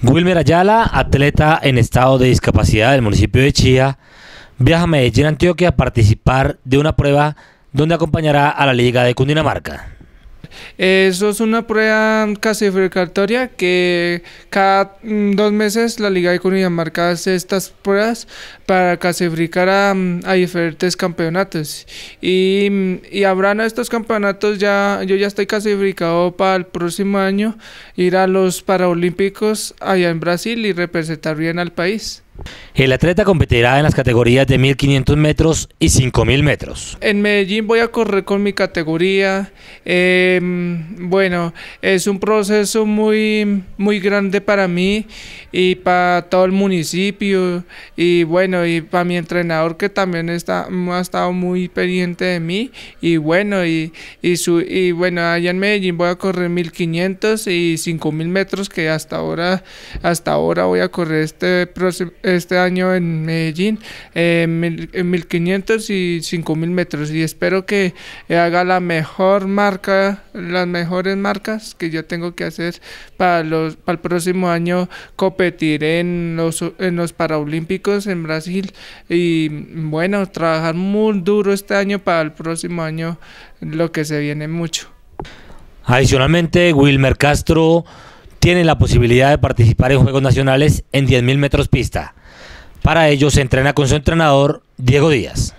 Wilmer Ayala, atleta en estado de discapacidad del municipio de Chía, viaja a Medellín, Antioquia a participar de una prueba donde acompañará a la Liga de Cundinamarca. Eso es una prueba clasificatoria que cada mm, dos meses la Liga de Cundinamarca hace estas pruebas para clasificar a, mm, diferentes campeonatos. Y, mm, y habrán estos campeonatos, ya yo ya estoy clasificado para el próximo año ir a los Paralímpicos allá en Brasil y representar bien al país. El atleta competirá en las categorías de 1500 metros y 5000 metros. En Medellín voy a correr con mi categoría. Em, bueno, es un proceso muy, muy grande para mí y para todo el municipio y bueno, y para mi entrenador que también está, ha estado muy pendiente de mí y bueno, y, y, bueno, allá en Medellín voy a correr 1500 y 5000 metros que hasta ahora, hasta ahora voy a correr este próximo este año en Medellín, eh, eh, en 1500 y 5000 metros. Y espero que haga la mejor marca, las mejores marcas que yo tengo que hacer para, los, para el próximo año competir en los, en los Paralímpicos en Brasil. Y bueno, trabajar muy duro este año para el próximo año lo que se viene mucho. Adicionalmente, Wilmer Castro tiene la posibilidad de participar en Juegos Nacionales en 10.000 metros pista. Para ello se entrena con su entrenador Diego Díaz.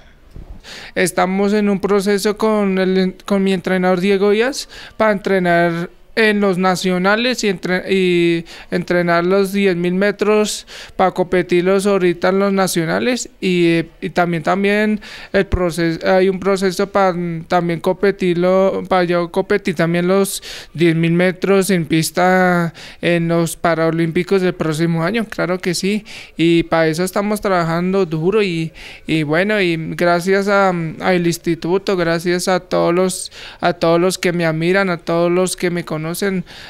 Estamos en un proceso con, el, con mi entrenador Diego Díaz para entrenar en los nacionales y, entrenar los 10.000 metros para competirlos ahorita en los nacionales y, eh, también también el proceso hay un proceso para también competirlo para yo competir también los 10.000 metros en pista en los paralímpicos del próximo año claro que sí y para eso estamos trabajando duro y, bueno y gracias al instituto gracias a todos los a todos los que me admiran a todos los que me conocen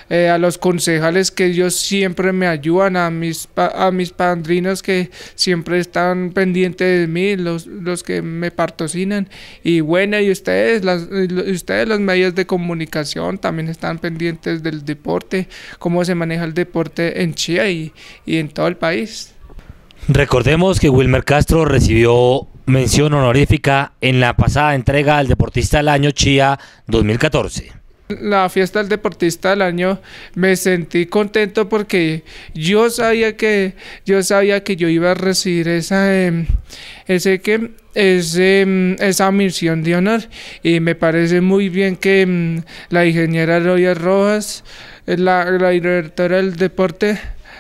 eh, a los concejales que ellos siempre me ayudan, a mis, a mis padrinos que siempre están pendientes de mí, los, los que me partocinan. Y bueno, y ustedes, las, ustedes, los medios de comunicación también están pendientes del deporte, cómo se maneja el deporte en Chía y, y en todo el país. Recordemos que Wilmer Castro recibió mención honorífica en la pasada entrega al Deportista del Año Chía 2014 la fiesta del deportista del año me sentí contento porque yo sabía que yo sabía que yo iba a recibir esa em, ese que ese, em, esa misión de honor y me parece muy bien que em, la ingeniera Roya Rojas eh, la directora del deporte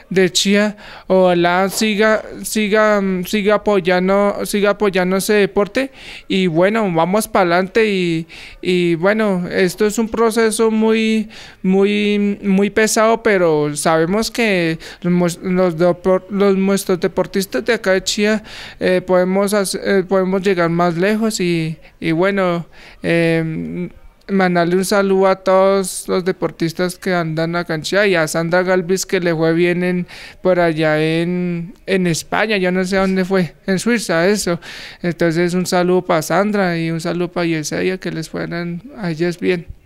de Chía. Ojalá siga, siga, mm, siga apoyando, siga apoyando ese deporte. Y bueno, vamos para adelante. Y, bueno, esto es un proceso muy, muy, muy pesado, pero sabemos que los, los nuestros deportistas de acá de Chía eh, podemos, eh, podemos llegar más lejos. Y, y bueno, eh, mandarle un saludo a todos los deportistas que andan a cancha y a Sandra Galvis que le fue bien por allá en, España, yo no sé dónde fue, en Suiza, eso. Entonces un saludo para Sandra y un saludo para Yesaya que les fueran a ellas bien.